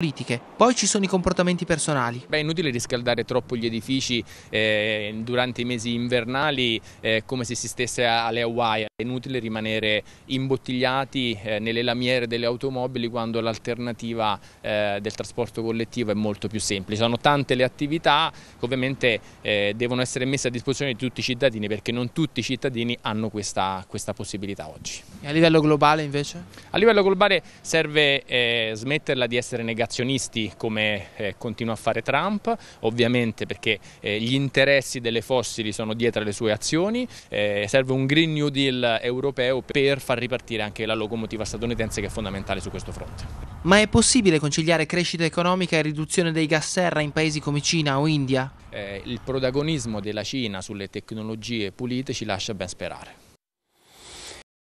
Politiche. Poi ci sono i comportamenti personali. Beh, è inutile riscaldare troppo gli edifici eh, durante i mesi invernali eh, come se si stesse alle Hawaii. È inutile rimanere imbottigliati eh, nelle lamiere delle automobili quando l'alternativa eh, del trasporto collettivo è molto più semplice. Sono tante le attività che ovviamente eh, devono essere messe a disposizione di tutti i cittadini perché non tutti i cittadini hanno questa, questa possibilità oggi. E a livello globale invece? A livello globale serve eh, smetterla di essere negazionisti come eh, continua a fare Trump, ovviamente perché eh, gli interessi delle fossili sono dietro le sue azioni, eh, serve un Green New Deal europeo per far ripartire anche la locomotiva statunitense che è fondamentale su questo fronte. Ma è possibile conciliare crescita economica e riduzione dei gas serra in paesi come Cina o India? Eh, il protagonismo della Cina sulle tecnologie pulite ci lascia ben sperare.